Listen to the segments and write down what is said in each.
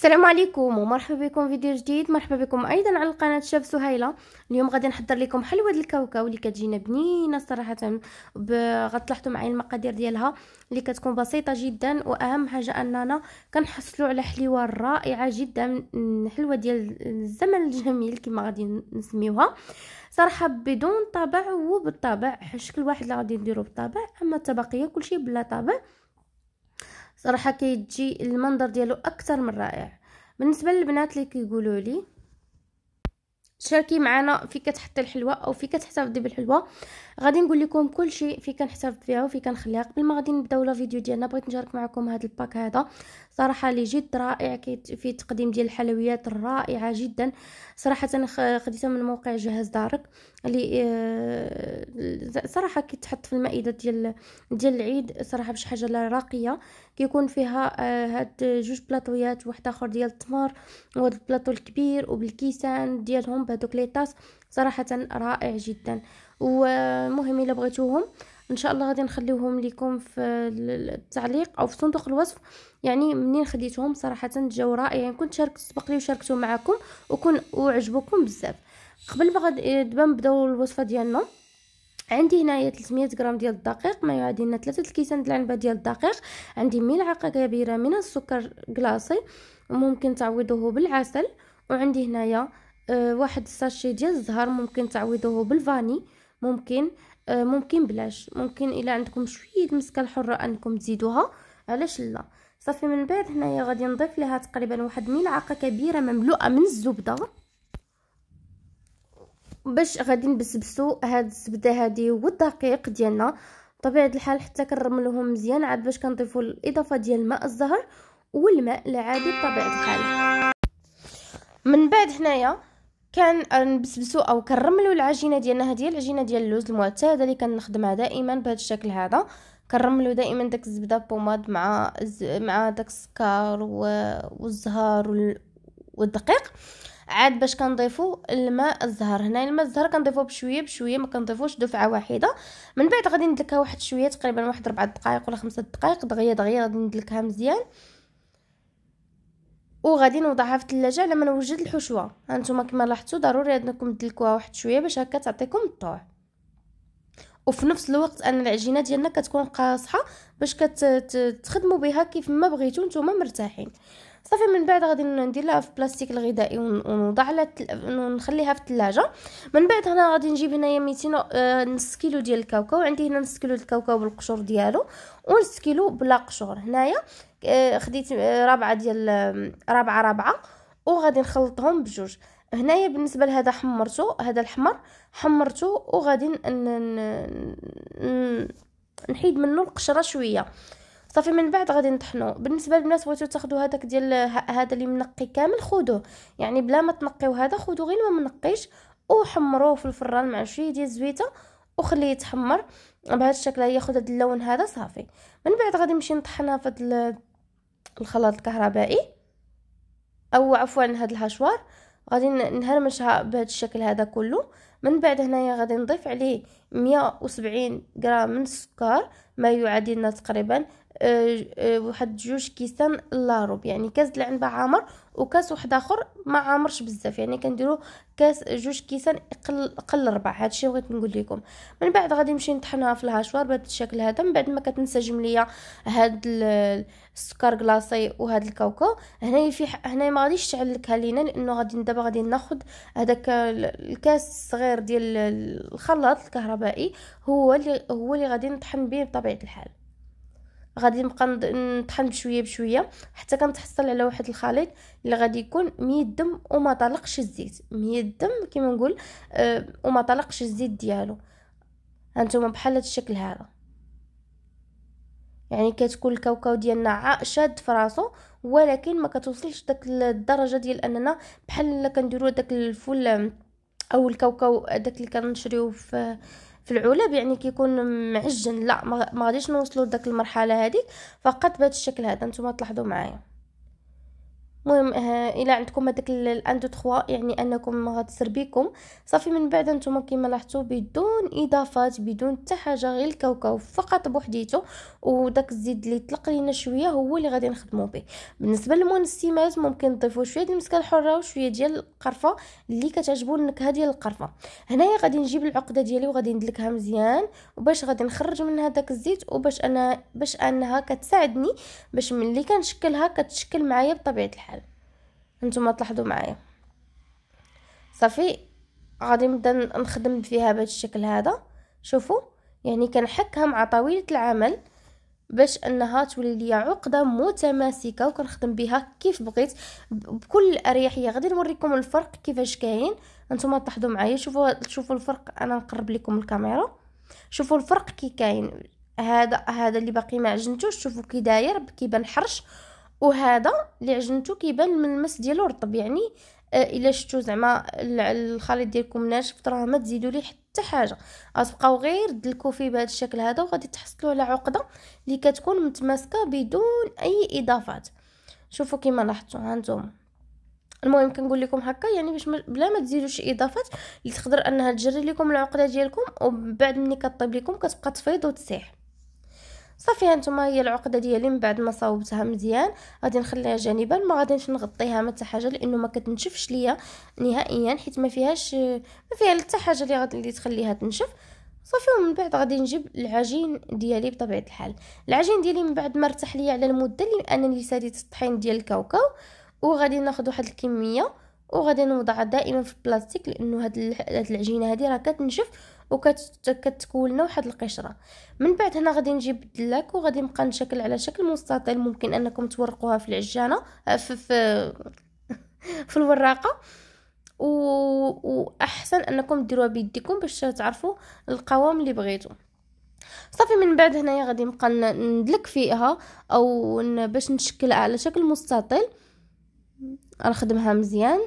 السلام عليكم ومرحبا بكم فيديو جديد مرحبا بكم ايضا على قناه شاف سهيله اليوم غادي نحضر لكم حلوه الكاوكاو اللي كتجينا بنينه صراحه ب... غتلاحظوا معايا المقادير ديالها اللي كتكون بسيطه جدا واهم حاجه اننا كنحصلوا على حلوه رائعه جدا حلوه ديال الزمن الجميل كما غادي نسميوها صراحه بدون طابع وبالطابع الشكل واحد اللي غادي نديرو بالطابع اما الطبقيه كلشي بلا طابع صراحه كيجي المنظر ديالو اكثر من رائع بالنسبه للبنات اللي كيقولوا لي شاركي معنا في كتحطي الحلوى او في كتحتفظي بالحلوى غادي نقول لكم كل شيء في كنحتفظ فيها وفي كنخليها قبل ما غادي نبداو فيديو ديالنا بغيت نشارك معكم هذا الباك هذا صراحه لي جد رائع في تقديم ديال الحلويات الرائعه جدا صراحه خديتها من موقع جهاز دارك اللي آه، صراحه كتحط في المائده ديال ديال العيد صراحه بشي حاجه راقيه كيكون فيها آه، هاد جوج بلاطويات واحد اخر ديال التمر وهاد البلاطو الكبير وبالكيسان ديالهم بهذوك لي طاس صراحه رائع جدا ومهم الا بغيتوهم ان شاء الله غادي نخليوهم لكم في التعليق او في صندوق الوصف يعني منين خديتهم صراحه جاو رائعين يعني كنت شاركت سبق لي وشاركتهم معكم وكون وعجبوكم بزاف قبل ما غادي دابا نبداو الوصفه ديالنا عندي هنايا 300 غرام ديال الدقيق ما يعادل لنا ثلاثه الكيسان ديال العنبه ديال الدقيق عندي ملعقه كبيره من السكر كلاصي ممكن تعوضوه بالعسل وعندي هنايا آه، واحد الساشي ديال الزهر ممكن تعوضوه بالفاني ممكن آه، ممكن بلاش ممكن الا عندكم شويه المسكه الحره انكم تزيدوها علاش لا صافي من بعد هنايا غادي نضيف لها تقريبا واحد ملعقه كبيره مملوءه من الزبده باش غادي نبسبسو هاد الزبده هادي والدقيق ديالنا بطبيعه الحال حتى كنرملوهم مزيان عاد باش كنضيفو الاضافه ديال ماء الزهر والماء العادي بطبيعه الحال من بعد هنايا كان نبسبسو او كنرملو العجينه ديالنا هي العجينه ديال اللوز المعتاده اللي كنخدمها دائما بهذا الشكل هذا كنرملو دائما داك الزبده بوماد مع مع داك السكر والزهر والدقيق عاد باش كنضيفو الماء الزهر هنا الماء الزهر كنضيفوه بشويه بشويه ما كنضيفوش دفعه واحده من بعد غادي ندلكها واحد شويه تقريبا واحد 4 دقائق ولا 5 دقائق دغيا دغيا غادي ندلكها مزيان وغادي نوضعها في الثلاجه على ما نوجد الحشوه هانتوما كما لاحظتوا ضروري انكم تدلكوها واحد شويه باش هكا تعطيكم الطوع وفي نفس الوقت ان العجينه ديالنا كتكون قاصحه باش كتخدموا بها كيف ما بغيتو نتوما مرتاحين صافي من بعد غادي ندير لها في بلاستيك الغذائي ونوضع لها ونخليها في الثلاجه من بعد هنا غادي نجيب هنايا 200 آه، نص كيلو ديال الكاوكاو عندي هنا نص كيلو الكاوكاو بالقشور ديالو ونص كيلو بلا قشور هنايا آه، خديت آه، رابعه ربعه ديال ربعه ربعه وغادي نخلطهم بجوج هنايا بالنسبه لهذا حمرته هذا الحمر حمرته وغادي نحيد منه القشره شويه صافي من بعد غادي نطحنو بالنسبه للناس بغيتو تاخدو هذاك ديال هذا اللي منقي كامل خذوه يعني بلا ما تنقيو هذا خذوه غير ما منقيش وحمروه في الفران مع شويه ديال الزويته وخليه يتحمر بهذا الشكل ياخذ هذا اللون هذا صافي من بعد غادي نمشي نطحنها في هذا الخلاط الكهربائي او عفوا هذا الهشوار غادي نهرمشها بهذا الشكل هذا كله من بعد هنايا غادي نضيف عليه 170 غرام من السكر ما يعادلنا تقريبا أه، أه، واحد جوج كيسان لاروب يعني كاس ديال العنبه عامر وكاس واحد اخر ما عامرش بزاف يعني كنديرو كاس جوج كيسان قل قل ربع هادشي بغيت نقول لكم من بعد غادي نمشي نطحنها في الهاشوار بهذا الشكل هذا من بعد ما كتنسجم ليا هاد السكر كلاصي وهاد الكاوكاو هنا في هنا ما غاديش تعلكها لك لينا لانه غادي دابا غادي ناخد هذاك الكاس الصغير ديال الخلاط الكهربائي هو اللي هو اللي غادي نطحن به بطبيعه الحال غادي نبقى نطحن بشويه بشويه حتى كنتحصل على واحد الخليط اللي غادي يكون مي دم وما طلقش الزيت مي دم كما نقول أه وما طلقش الزيت ديالو هانتوما بحال هذا الشكل هذا يعني كتكون الكاوكاو ديالنا شاد في راسو ولكن ما كتوصلش داك الدرجه ديال اننا بحال كنديروا داك الفول آه، او الكاوكاو داك اللي كنشريوه في في العلب يعني كيكون معجن لا ما غاديش نوصلوا لذاك المرحله هذيك فقط بهذا الشكل هذا نتوما تلاحظوا معايا المهم آه، الا عندكم هذاك الان دو تخوا يعني انكم غتسر بيكم صافي من بعد نتوما كما لاحظتوا بدون اضافات بدون حتى حاجه غير الكاوكاو فقط بوحديته وداك الزيت اللي طلق لينا شويه هو اللي غادي نخدمو به بالنسبه للمنسمات ممكن نضيفوا شويه ديال المسكه الحره وشويه ديال القرفه اللي كتعجبو النكهه ديال القرفه هنايا غادي نجيب العقده ديالي وغادي ندلكها مزيان وباش غادي نخرج منها داك الزيت وباش انا باش انها كتساعدني باش ملي كنشكلها كتشكل معايا بطبيعه الحال انتم تلاحظوا معايا صافي غادي نبدا نخدم فيها بهذا الشكل هذا شوفوا يعني كنحكها مع طويله العمل باش انها تولي ليا عقده متماسكه وكنخدم بها كيف بغيت بكل اريحيه غادي نوريكم الفرق كيفاش كاين انتم تلاحظوا معايا شوفوا شوفوا الفرق انا نقرب لكم الكاميرا شوفوا الفرق كي كاين هذا هذا اللي باقي ما عجنتوش شوفوا كي داير كيبان حرش وهذا اللي عجنتو كيبان من المس ديالو رطب يعني آه، الا شفتو زعما الخليط ديالكم ناشف راه ما تزيدوا ليه حتى حاجه غتبقاو غير دلكو فيه بهذا الشكل هذا وغادي تحصلوا على عقده اللي كتكون متماسكه بدون اي اضافات شوفوا كيما لاحظتوا هانتوما المهم كنقول لكم هكا يعني باش بلا ما تزيدوا شي اضافات اللي تقدر انها تجري لكم العقده ديالكم وبعد بعد ملي كطيب لكم كتبقى تفيض وتسيح صافي هانتوما هي العقده ديالي من بعد ما صاوبتها مزيان غادي نخليها جانبا ما غاديش نغطيها ما حتى حاجه لانه ما كتنشفش ليا نهائيا حيت ما فيهاش ما فيها حتى حاجه اللي غادي اللي تخليها تنشف صافي ومن بعد غادي نجيب العجين ديالي بطبيعه الحال العجين ديالي من بعد ما ارتاح ليا على المده اللي انني ساليت الطحين ديال الكاوكاو وغادي ناخذ واحد الكميه وغادي نوضعها دائما في البلاستيك لانه هاد العجينه هادي راه كتنشف وكتكون واحد القشره من بعد هنا غادي نجيب الدلاك وغادي نبقى نشكل على شكل مستطيل ممكن انكم تورقوها في العجانه آه، في في, في الوراقه و... واحسن انكم ديروها بيديكم باش تعرفوا القوام اللي بغيتو صافي من بعد هنايا غادي نبقى ندلك فيها او باش نشكلها على شكل مستطيل نخدمها مزيان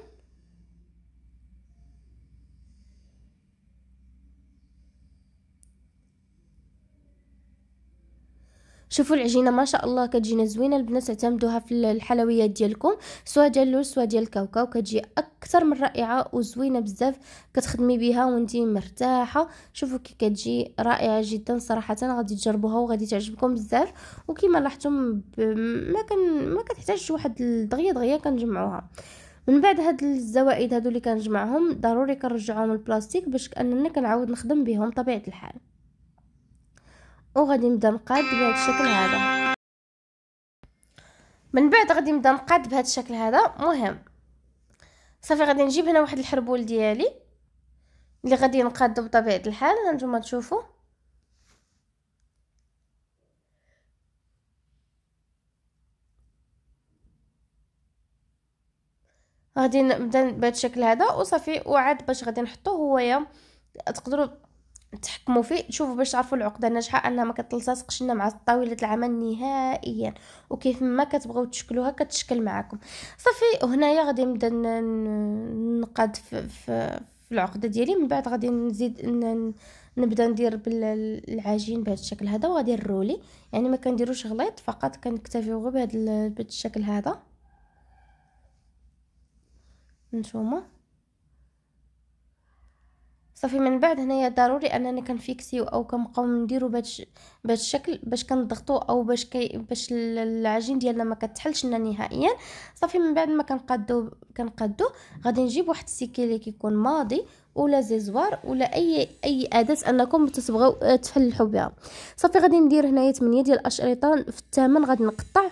شوفوا العجينه ما شاء الله كتجينا زوينه البنات اعتمدوها في الحلويات ديالكم سواء ديال اللوز سواء ديال الكاوكاو كتجي اكثر من رائعه وزوينه بزاف كتخدمي بها وانت مرتاحه شوفوا كي كتجي رائعه جدا صراحه غادي تجربوها وغادي تعجبكم بزاف وكما لاحظتم ما كان ما كتحتاجش واحد دغيا دغيا كنجمعوها من بعد هاد الزوائد هادو اللي كنجمعهم ضروري كنرجعهم البلاستيك باش كاننا كنعاود نخدم بهم طبيعه الحال وغادي نبدا نقاد بهذا الشكل هذا من بعد غادي نبدا نقاد بهذا الشكل هذا مهم صافي غادي نجيب هنا واحد الحربول ديالي اللي غادي نقادو بطبيعه الحال هانتوما تشوفوا غادي نبدا بهذا الشكل هذا وصافي وعاد باش غادي نحطو هويا تقدروا تحكموا فيه تشوفوا باش تعرفوا العقده الناجحه انها ما كتلتصقش لنا مع طاوله العمل نهائيا وكيف ما كتبغاو تشكلوها كتشكل معاكم صافي هنايا غادي نبدا نقاد في, العقده ديالي من بعد غادي نزيد نبدا ندير بالعجين بهذا الشكل هذا وغادي نرولي يعني ما كنديروش غليط فقط كنكتفيو غير بهذا الشكل هذا نتوما صافي من بعد هنايا ضروري اننا كنفيكسيو او كنبقاو نديرو باش الشكل باش كنضغطو او باش كي باش العجين ديالنا ما كتحلش لنا نهائيا صافي من بعد ما كنقادو كنقادو غادي نجيب واحد السيكي اللي كيكون ماضي ولا زيزوار ولا اي اي اداه انكم تصبغوا آه، تفلحوا بها صافي غادي ندير هنايا 8 ديال الاشرطه في الثمن غادي نقطع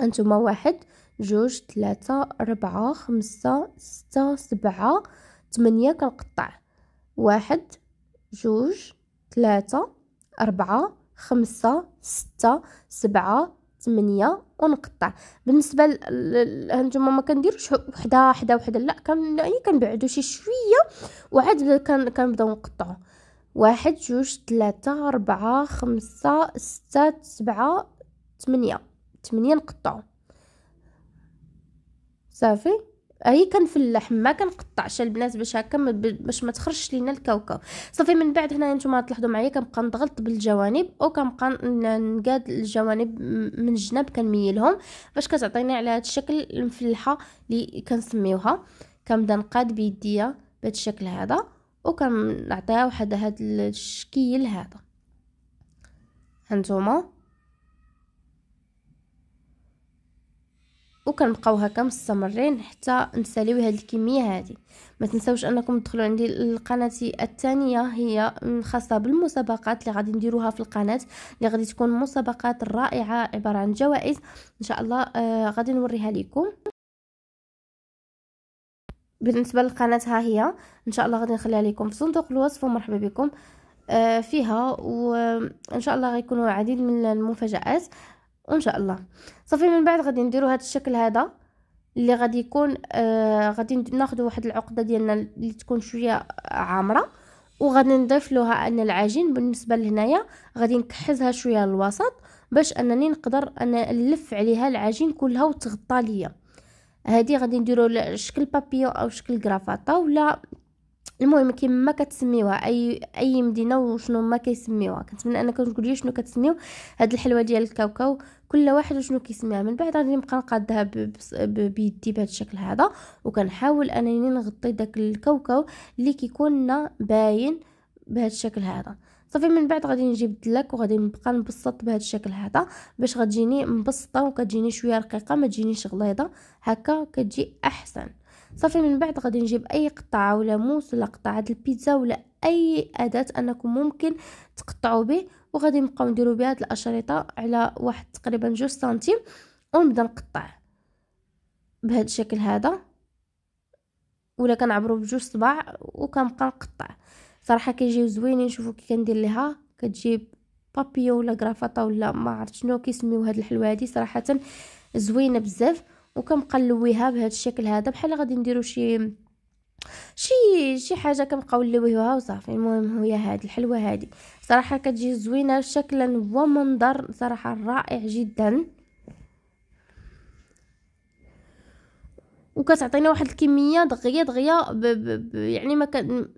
انتما واحد جوج ثلاثة ربعة خمسة ستة سبعة ثمانية كنقطع واحد جوج ثلاثة أربعة خمسة ستة سبعة ثمانية ونقطع بالنسبة هانتوما ما كنديروش وحدة وحدة وحدة لا كان يعني كنبعدو شي شوية وعاد كان كنبداو نقطعو واحد جوج ثلاثة أربعة خمسة ستة سبعة ثمانية ثمانية نقطعو صافي هي كان في اللحم كنقطعش كنقطعش البنات باش هكا باش ما تخرجش لينا الكاوكاو صافي من بعد هنا نتوما تلاحظوا معايا كنبقى نضغط بالجوانب او كنبقى نقاد الجوانب من الجناب كنميلهم باش كتعطيني على هذا الشكل المفلحه اللي كنسميوها كنبدا نقاد بيديا بهذا الشكل هذا وكنعطيها واحد هذا الشكل هذا هانتوما وكنبقاو هكا مستمرين حتى نساليو هاد الكميه هذه ما تنساوش انكم تدخلوا عندي لقناتي الثانيه هي خاصه بالمسابقات اللي غادي نديروها في القناه اللي غادي تكون مسابقات رائعه عباره عن جوائز ان شاء الله آه غادي نوريها لكم بالنسبه للقناه ها هي ان شاء الله غادي نخليها لكم في صندوق الوصف ومرحبا بكم آه فيها وان شاء الله غيكونوا عديد من المفاجات وان شاء الله صافي من بعد غادي نديرو هذا الشكل هذا اللي غادي يكون آه غادي ناخذ واحد العقده ديالنا اللي تكون شويه عامره وغادي نضيف لها ان العجين بالنسبه لهنايا غادي نكحزها شويه للوسط باش انني نقدر انا نلف عليها العجين كلها وتغطى ليا هذه غادي نديرو شكل بابيو او شكل كرافطه ولا المهم كيما كتسميوها اي اي مدينه وشنو ما كيسميوها كنتمنى انكم لي شنو كتسميو هاد الحلوه ديال الكاوكاو كل واحد وشنو كيسميها من بعد غادي نبقى نقادها بيدي بهذا الشكل هذا وكنحاول انني نغطي داك الكاوكاو اللي كيكون باين بهذا الشكل هذا صافي من بعد غادي نجيب الدلاك وغادي نبقى نبسط بهذا الشكل هذا باش غتجيني مبسطه وكتجيني شويه رقيقه ما تجينيش غليظه هكا كتجي احسن صافي من بعد غادي نجيب اي قطعه ولا موس ولا قطعه البيتزا ولا اي اداه انكم ممكن تقطعوا به وغادي نبقاو نديروا بها الاشرطه على واحد تقريبا جوج سنتيم ونبدا نقطع بهذا الشكل هذا ولا كنعبروا بجوج صباع وكنبقى نقطع صراحه كيجيو زوينين شوفوا كي كندير ليها كتجيب بابيو ولا غرافطه ولا ما عرفت شنو كيسميو هاد الحلوه هادي صراحه زوينه بزاف وكنقلويها بهذا الشكل هذا بحال غادي نديرو شي شي شي حاجه كنبقاو نلويوها وصافي المهم هي هذه الحلوه هذه صراحه كتجي زوينه شكلا ومنظر صراحه رائع جدا وكتعطينا واحد الكميه دغيا دغيا يعني ما كان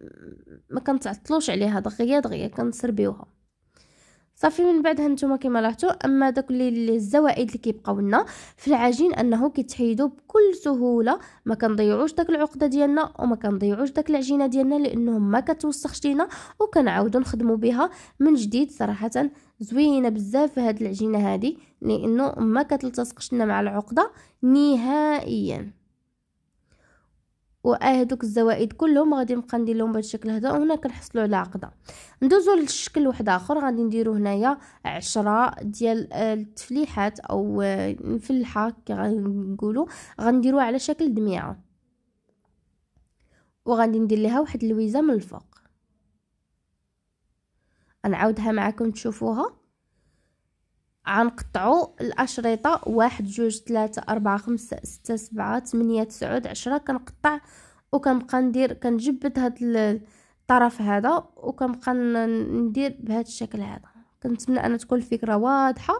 ما كنتعطلوش عليها دغيا دغيا كنسربيوها صافي من بعدها نتوما كما لاحظتوا اما داك الزوائد اللي كيبقاو لنا في العجين انه كيتحيدوا بكل سهوله ما كنضيعوش داك العقده ديالنا وما كنضيعوش داك العجينه ديالنا لانه ما كتوسخش لينا وكنعاودوا نخدموا بها من جديد صراحه زوينه بزاف هاد العجينه هادي لانه ما كتلتصقش لنا مع العقده نهائيا وهذوك الزوائد كلهم غادي نبقى ندير لهم بهذا الشكل هذا وهنا كنحصلوا على عقده ندوزو للشكل واحد اخر غادي نديرو هنايا عشرة ديال آه، التفليحات او مفلحه آه، غنقولوا غنديروها على شكل دميعه وغادي ندير لها واحد اللويزه من الفوق نعاودها معكم تشوفوها غنقطعوا الاشرطه واحد جوج ثلاثة أربعة خمسة ستة سبعة ثمانية تسعة عشرة كنقطع وكنبقى ندير كنجبد هاد الطرف هذا وكنبقى ندير بهاد الشكل هذا كنتمنى ان تكون الفكره واضحه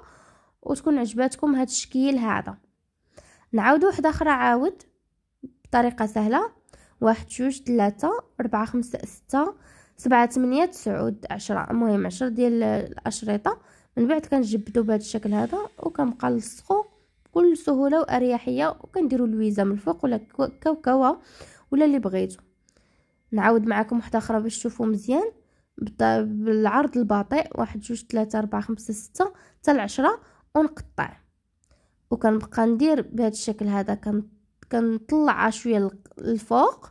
وتكون عجباتكم هاد الشكل هذا نعاودو وحده اخرى عاود بطريقه سهله واحد جوج ثلاثة أربعة خمسة ستة سبعة ثمانية تسعود عشرة المهم عشرة ديال الأشرطة من بعد كنجبدو بهذا الشكل هذا وكنبقى نلصقو بكل سهوله واريحيه وكنديروا اللويزه من الفوق ولا كوكوه ولا اللي بغيتو نعاود معكم وحده اخرى باش تشوفوا مزيان بالعرض البطيء واحد جوج ثلاثة أربعة خمسة ستة حتى العشرة ونقطع وكنبقى ندير بهذا الشكل هذا كنطلع شويه الفوق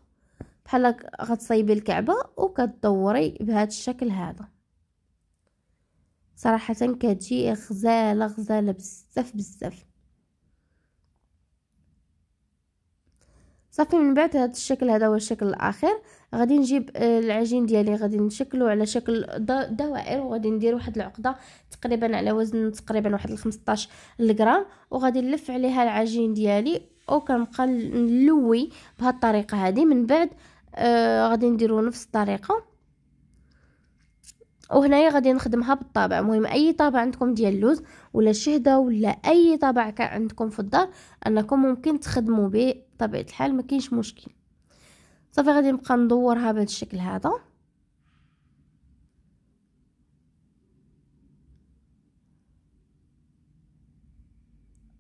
بحال غتصايبي الكعبه وكتدوري بهذا الشكل هذا صراحة كتجي غزالة غزالة بزاف بزاف صافي من بعد هذا الشكل هذا هو الشكل الاخير غادي نجيب آه، العجين ديالي غادي نشكلو على شكل دوائر وغادي ندير واحد العقده تقريبا على وزن تقريبا واحد 15 غرام وغادي نلف عليها العجين ديالي وكنبقى نلوي بهاد الطريقه هذه من بعد آه غادي نديرو نفس الطريقه وهنايا غادي نخدمها بالطابع مهم اي طابع عندكم ديال اللوز ولا الشهده ولا اي طابع كان عندكم في الدار انكم ممكن تخدموا به بطبيعه الحال ما كاينش مشكل صافي غادي نبقى ندورها بهذا الشكل هذا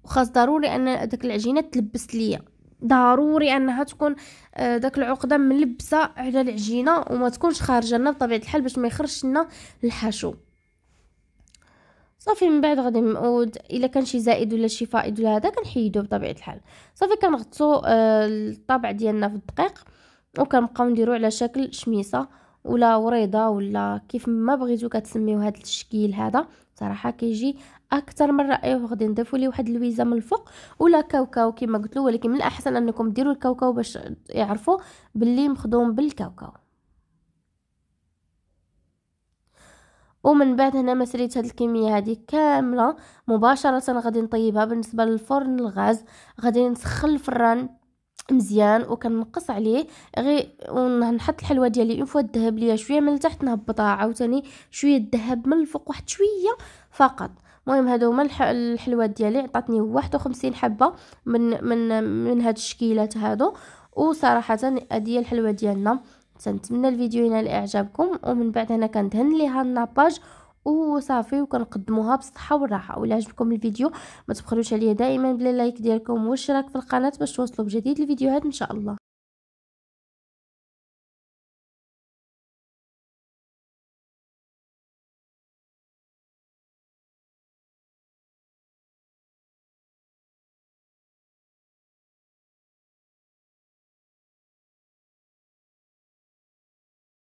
وخاص ضروري ان داك العجينه تلبس ليا ضروري انها تكون داك آه، العقده ملبسه على العجينه وما تكونش خارجه لنا بطبيعه الحال باش ما يخرجش لنا الحشو صافي من بعد غادي نعود الا كان شي زائد ولا شي فائض ولا هذا كنحيدو بطبيعه الحال صافي كنغطسو آه، الطابع ديالنا في الدقيق وكنبقاو نديرو على شكل شميسه ولا وريضه ولا كيف ما بغيتو كتسميو هذا التشكيل هذا صراحه كيجي اكثر من رائع أيوة، وغادي نضيفوا ليه واحد الويزه من الفوق ولا كاوكاو كما قلت له ولكن من الاحسن انكم ديروا الكاوكاو باش يعرفوا باللي مخدوم بالكاوكاو ومن بعد هنا ما سريت هاد الكميه هذه كامله مباشره غادي نطيبها بالنسبه للفرن الغاز غادي نسخن الفران مزيان وكنقص عليه غير ونحط الحلوه ديالي اون فوا الذهب ليا شويه من التحت نهبطها عاوتاني شويه الذهب من الفوق واحد شويه فقط المهم هادو هما الحلوات ديالي عطاتني 51 حبه من من من هاد الشكيلات هادو وصراحه هادي الحلوه ديالنا تنتمنى الفيديو ينال اعجابكم ومن بعد انا كندهن ليها الناباج وصافي وكنقدموها بالصحه والراحه ولا عجبكم الفيديو ما تبخلوش عليا دائما بلا لايك ديالكم واشتراك في القناه باش توصلوا بجديد الفيديوهات ان شاء الله